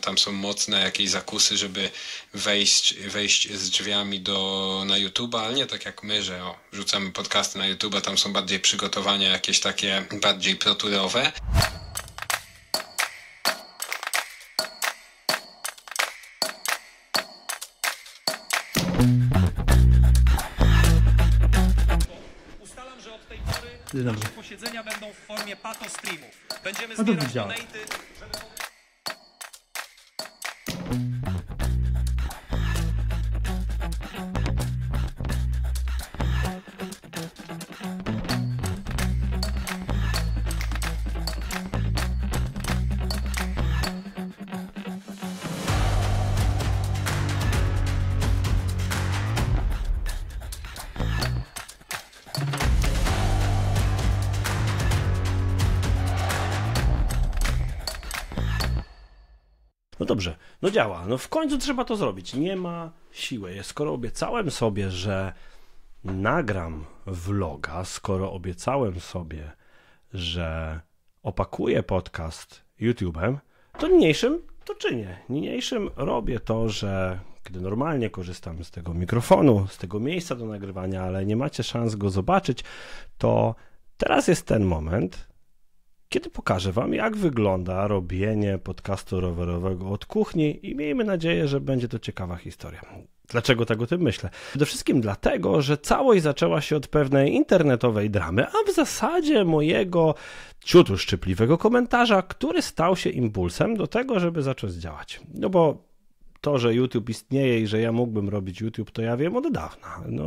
Tam są mocne jakieś zakusy, żeby wejść, wejść z drzwiami do, na YouTube, ale nie tak jak my, że o, rzucamy podcasty na YouTube. tam są bardziej przygotowania jakieś takie bardziej proturowe. Ustalam, posiedzenia będą w formie pato streamów. Będziemy zbierać widziałem. donaty, żeby... No dobrze, no działa, no w końcu trzeba to zrobić. Nie ma siły. Skoro obiecałem sobie, że nagram vloga, skoro obiecałem sobie, że opakuję podcast YouTube'em, to niniejszym to czynię. Niniejszym robię to, że gdy normalnie korzystam z tego mikrofonu, z tego miejsca do nagrywania, ale nie macie szans go zobaczyć, to teraz jest ten moment, kiedy pokażę Wam, jak wygląda robienie podcastu rowerowego od kuchni i miejmy nadzieję, że będzie to ciekawa historia. Dlaczego tak o tym myślę? Przede wszystkim dlatego, że całość zaczęła się od pewnej internetowej dramy, a w zasadzie mojego ciutu szczypliwego komentarza, który stał się impulsem do tego, żeby zacząć działać. No bo to, że YouTube istnieje i że ja mógłbym robić YouTube, to ja wiem od dawna. No,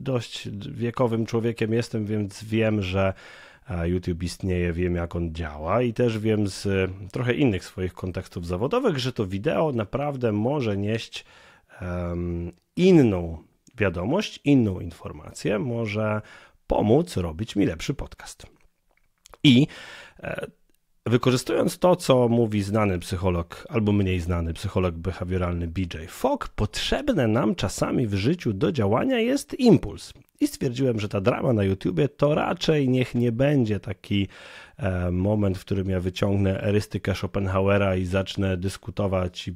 dość wiekowym człowiekiem jestem, więc wiem, że YouTube istnieje, wiem jak on działa i też wiem z e, trochę innych swoich kontekstów zawodowych, że to wideo naprawdę może nieść um, inną wiadomość, inną informację, może pomóc robić mi lepszy podcast. I e, Wykorzystując to, co mówi znany psycholog albo mniej znany psycholog behawioralny BJ Fogg, potrzebne nam czasami w życiu do działania jest impuls. I stwierdziłem, że ta drama na YouTubie to raczej niech nie będzie taki e, moment, w którym ja wyciągnę erystykę Schopenhauera i zacznę dyskutować i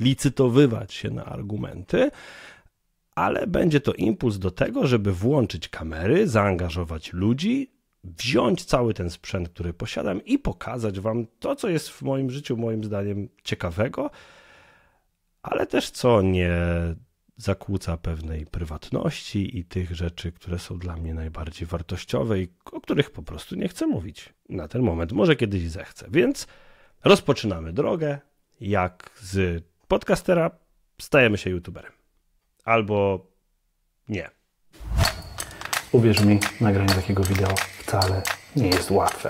przelicytowywać się na argumenty ale będzie to impuls do tego, żeby włączyć kamery, zaangażować ludzi, wziąć cały ten sprzęt, który posiadam i pokazać Wam to, co jest w moim życiu, moim zdaniem, ciekawego, ale też co nie zakłóca pewnej prywatności i tych rzeczy, które są dla mnie najbardziej wartościowe i o których po prostu nie chcę mówić na ten moment. Może kiedyś zechcę. Więc rozpoczynamy drogę, jak z podcastera stajemy się youtuberem. Albo nie. Uwierz mi, nagranie takiego wideo wcale nie jest łatwe.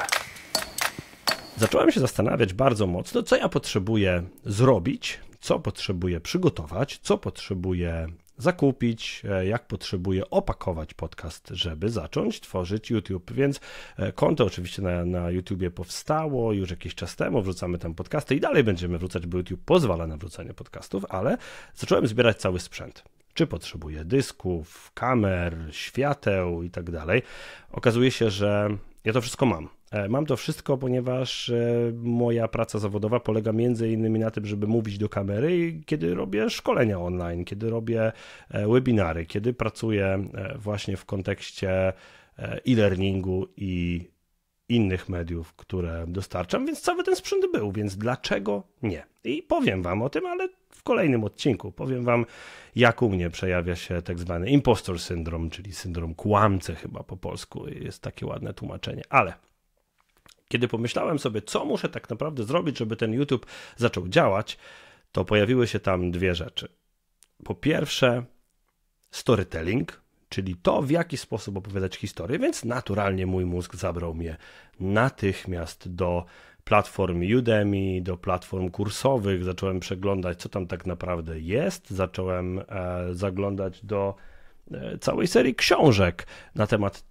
Zacząłem się zastanawiać bardzo mocno, co ja potrzebuję zrobić, co potrzebuję przygotować, co potrzebuję zakupić, e, jak potrzebuję opakować podcast, żeby zacząć tworzyć YouTube. Więc e, konto oczywiście na, na YouTubie powstało już jakiś czas temu, wrzucamy tam podcasty i dalej będziemy wrzucać, bo YouTube pozwala na wrzucanie podcastów, ale zacząłem zbierać cały sprzęt czy potrzebuje dysków, kamer, świateł itd. Tak Okazuje się, że ja to wszystko mam. E, mam to wszystko, ponieważ e, moja praca zawodowa polega między innymi na tym, żeby mówić do kamery kiedy robię szkolenia online, kiedy robię e, webinary, kiedy pracuję właśnie w kontekście e-learningu i innych mediów, które dostarczam, więc cały ten sprzęt był, więc dlaczego nie? I powiem wam o tym, ale w kolejnym odcinku powiem Wam, jak u mnie przejawia się tak zwany impostor syndrom, czyli syndrom kłamcy chyba po polsku. Jest takie ładne tłumaczenie, ale kiedy pomyślałem sobie, co muszę tak naprawdę zrobić, żeby ten YouTube zaczął działać, to pojawiły się tam dwie rzeczy. Po pierwsze, storytelling, czyli to, w jaki sposób opowiadać historię, więc naturalnie mój mózg zabrał mnie natychmiast do platform Udemy, do platform kursowych, zacząłem przeglądać, co tam tak naprawdę jest, zacząłem e, zaglądać do e, całej serii książek na temat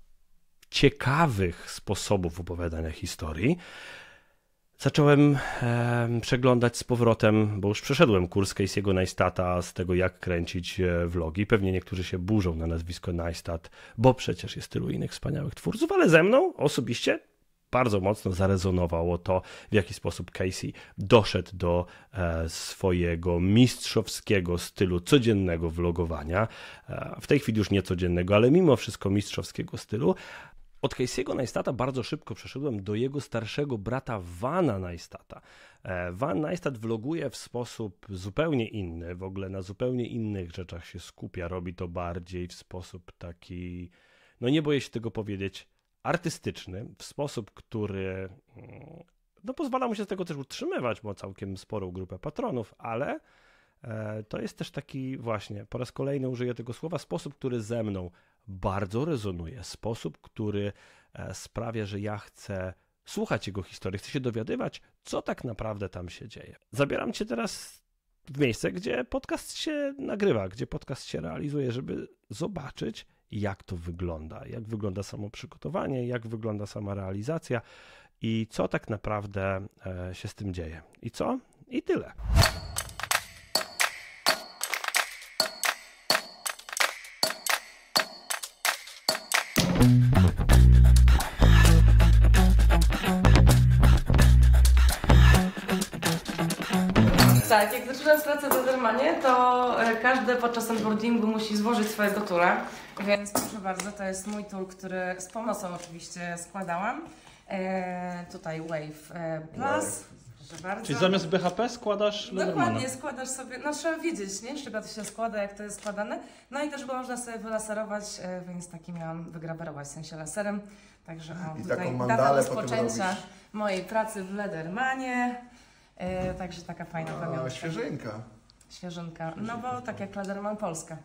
ciekawych sposobów opowiadania historii. Zacząłem e, przeglądać z powrotem, bo już przeszedłem kurs Casey'ego Neistata z tego, jak kręcić e, vlogi. Pewnie niektórzy się burzą na nazwisko Neistat, bo przecież jest tylu innych wspaniałych twórców, ale ze mną osobiście bardzo mocno zarezonowało to, w jaki sposób Casey doszedł do e, swojego mistrzowskiego stylu codziennego vlogowania. E, w tej chwili już nie codziennego, ale mimo wszystko mistrzowskiego stylu. Od Casey'ego najstata bardzo szybko przeszedłem do jego starszego brata Vana najstata. E, Van Neistat vloguje w sposób zupełnie inny, w ogóle na zupełnie innych rzeczach się skupia, robi to bardziej w sposób taki, no nie boję się tego powiedzieć, artystyczny, w sposób, który mm, no, pozwala mu się z tego też utrzymywać, bo całkiem sporą grupę patronów, ale e, to jest też taki właśnie, po raz kolejny użyję tego słowa, sposób, który ze mną bardzo rezonuje, sposób, który e, sprawia, że ja chcę słuchać jego historii, chcę się dowiadywać, co tak naprawdę tam się dzieje. Zabieram cię teraz w miejsce, gdzie podcast się nagrywa, gdzie podcast się realizuje, żeby zobaczyć, jak to wygląda, jak wygląda samo przygotowanie, jak wygląda sama realizacja i co tak naprawdę e, się z tym dzieje. I co? I tyle. Tak, jak zaczynam pracę e, w Zedermanie, to każdy podczas onboardingu musi złożyć swoje gotule. Więc proszę bardzo, to jest mój tool, który z pomocą oczywiście składałam. E, tutaj Wave e, Plus. Proszę bardzo. Czyli zamiast BHP składasz Lenormana. Dokładnie, składasz sobie, no trzeba wiedzieć, nie? Z czego to się składa, jak to jest składane. No i też można sobie wylaserować, e, więc taki miałam wygrabarować, w sensie laserem. Także o, I taką tutaj data rozpoczęcia mojej pracy w Ledermanie. E, także taka fajna pamiątka. świeżynka. Świeżynka. No bo tak jak Lederman Polska.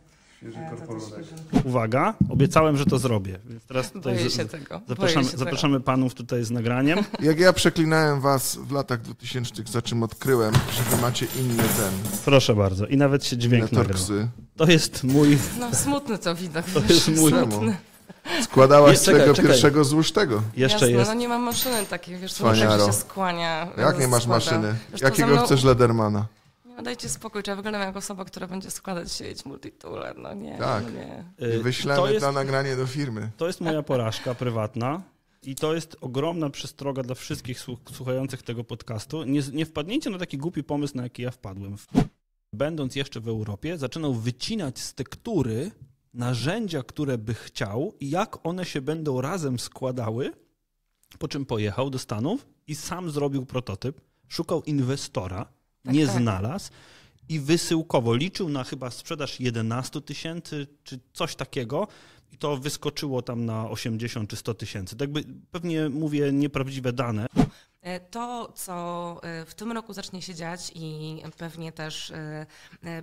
E, Uwaga, obiecałem, że to zrobię. Więc teraz tutaj Boję się tego. Zapraszamy, się zapraszamy tego. panów tutaj z nagraniem. Jak ja przeklinałem was w latach 2000, za czym odkryłem, że wy macie inny ten. Proszę bardzo. I nawet się dźwięk nagrywa. To jest mój... No smutny to widok. To jest mój... Smutny. Składałaś nie, tego pierwszego złóż tego. Jeszcze Jasne, no jest. no nie mam maszyny takiej, wiesz, co się skłania. Jak nie masz maszyny? Jakiego mną... chcesz Ledermana? No dajcie spokój, czy ja wyglądam jak osoba, która będzie składać sieć multituler, no nie. Tak, no nie. Y, I wyślemy to jest, nagranie do firmy. To jest moja porażka prywatna. I to jest ogromna przestroga dla wszystkich słuchających tego podcastu. Nie, nie wpadnijcie na taki głupi pomysł, na jaki ja wpadłem. Będąc jeszcze w Europie, zaczynał wycinać z tektury narzędzia, które by chciał i jak one się będą razem składały, po czym pojechał do Stanów i sam zrobił prototyp, szukał inwestora, tak, nie tak. znalazł i wysyłkowo liczył na chyba sprzedaż 11 tysięcy czy coś takiego i to wyskoczyło tam na 80 czy 100 tysięcy. Tak by, pewnie mówię nieprawdziwe dane. E, to, co e, w tym roku zacznie się dziać i pewnie też e,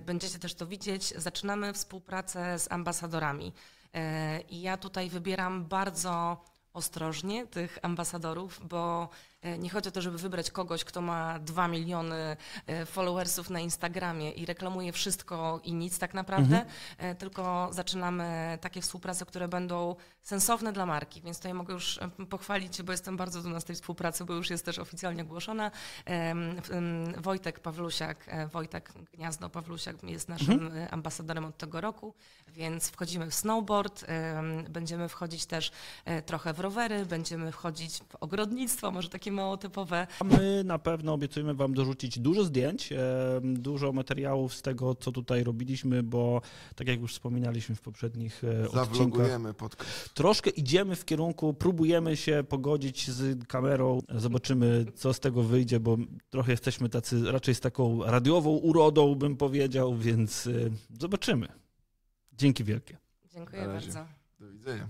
będziecie też to widzieć, zaczynamy współpracę z ambasadorami. I ja tutaj wybieram bardzo ostrożnie tych ambasadorów, bo E, nie chodzi o to, żeby wybrać kogoś, kto ma 2 miliony e, followersów na Instagramie i reklamuje wszystko i nic tak naprawdę, mhm. E, tylko zaczynamy takie współprace, które będą sensowne dla marki. Więc tutaj mogę już pochwalić, bo jestem bardzo dumna z tej współpracy, bo już jest też oficjalnie ogłoszona. Wojtek Pawlusiak, Wojtek Gniazdo Pawlusiak jest naszym mhm. ambasadorem od tego roku, więc wchodzimy w snowboard, będziemy wchodzić też trochę w rowery, będziemy wchodzić w ogrodnictwo, może takie maotypowe. My na pewno obiecujemy Wam dorzucić dużo zdjęć, dużo materiałów z tego, co tutaj robiliśmy, bo tak jak już wspominaliśmy w poprzednich e, odcinkach. podcast. Troszkę idziemy w kierunku, próbujemy się pogodzić z kamerą, zobaczymy, co z tego wyjdzie, bo trochę jesteśmy tacy raczej z taką radiową urodą, bym powiedział, więc e, zobaczymy. Dzięki wielkie. Dziękuję bardzo. Do widzenia.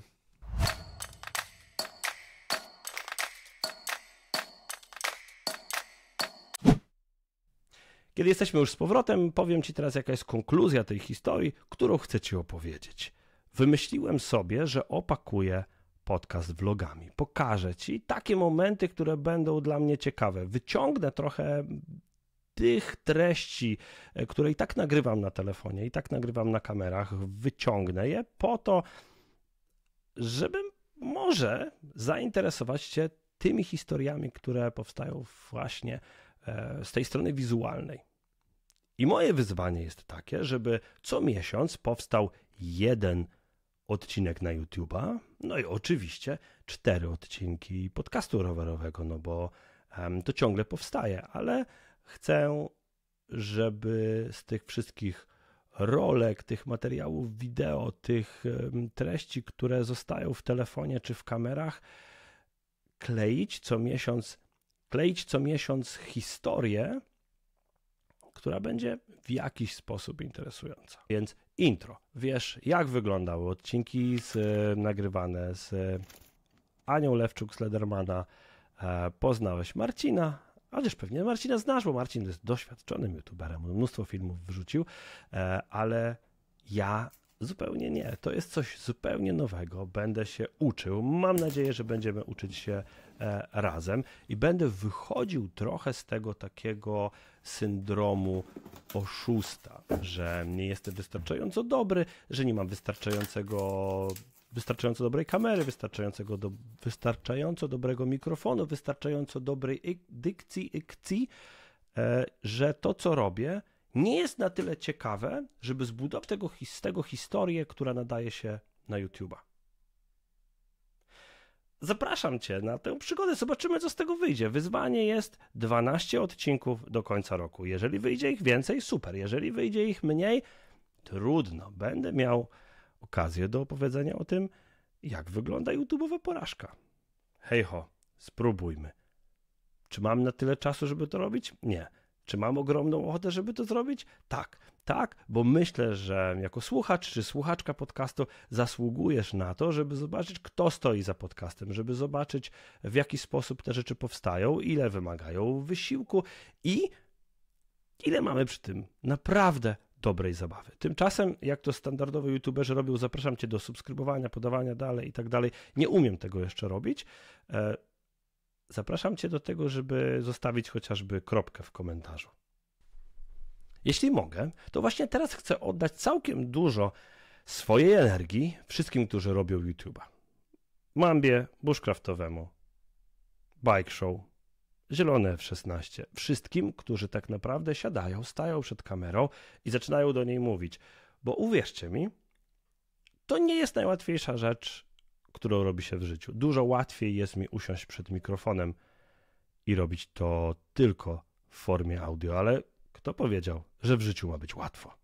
Kiedy jesteśmy już z powrotem, powiem Ci teraz, jaka jest konkluzja tej historii, którą chcę Ci opowiedzieć. Wymyśliłem sobie, że opakuję podcast vlogami. Pokażę Ci takie momenty, które będą dla mnie ciekawe. Wyciągnę trochę tych treści, e, które i tak nagrywam na telefonie, i tak nagrywam na kamerach, wyciągnę je po to, żebym może zainteresować się tymi historiami, które powstają właśnie E, z tej strony wizualnej. I moje wyzwanie jest takie, żeby co miesiąc powstał jeden odcinek na YouTube'a, no i oczywiście cztery odcinki podcastu rowerowego, no bo to ciągle powstaje, ale chcę, żeby z tych wszystkich rolek, tych materiałów wideo, tych treści, które zostają w telefonie czy w kamerach, kleić co miesiąc kleić co miesiąc historię, która będzie w jakiś sposób interesująca. Więc intro. Wiesz, jak wyglądały odcinki z, e, nagrywane z e, Anią Lewczuk z Ledermana. E, poznałeś Marcina, ale też pewnie Marcina znasz, bo Marcin jest doświadczonym youtuberem, mnóstwo filmów wrzucił, ale ja Zupełnie nie. To jest coś zupełnie nowego. Będę się uczył. Mam nadzieję, że będziemy uczyć się e, razem i będę wychodził trochę z tego takiego syndromu oszusta, że nie jestem wystarczająco dobry, że nie mam wystarczającego wystarczająco dobrej kamery, wystarczającego do, wystarczająco dobrego mikrofonu, wystarczająco dobrej dykcji, ikcji, e, że to co robię nie jest na tyle ciekawe, żeby zbudować tego, z tego historię, która nadaje się na YouTube'a. Zapraszam Cię na tę przygodę, zobaczymy co z tego wyjdzie. Wyzwanie jest 12 odcinków do końca roku. Jeżeli wyjdzie ich więcej, super. Jeżeli wyjdzie ich mniej, trudno. Będę miał okazję do opowiedzenia o tym, jak wygląda YouTube'owa porażka. Hej ho, spróbujmy. Czy mam na tyle czasu, żeby to robić? Nie czy mam ogromną ochotę, żeby to zrobić? Tak, tak, bo myślę, że jako słuchacz czy słuchaczka podcastu zasługujesz na to, żeby zobaczyć, kto stoi za podcastem, żeby zobaczyć, w jaki sposób te rzeczy powstają, ile wymagają wysiłku i ile mamy przy tym naprawdę dobrej zabawy. Tymczasem, jak to standardowe youtuberzy robią, zapraszam Cię do subskrybowania, podawania dalej i tak dalej. Nie umiem tego jeszcze robić. E, zapraszam Cię do tego, żeby zostawić chociażby kropkę w komentarzu. Jeśli mogę, to właśnie teraz chcę oddać całkiem dużo swojej energii wszystkim, którzy robią YouTube'a. Mambie, Bushcraftowemu, Bike Show, Zielone F16. Wszystkim, którzy tak naprawdę siadają, stają przed kamerą i zaczynają do niej mówić. Bo uwierzcie mi, to nie jest najłatwiejsza rzecz którą robi się w życiu. Dużo łatwiej jest mi usiąść przed mikrofonem i robić to tylko w formie audio, ale kto powiedział, że w życiu ma być łatwo?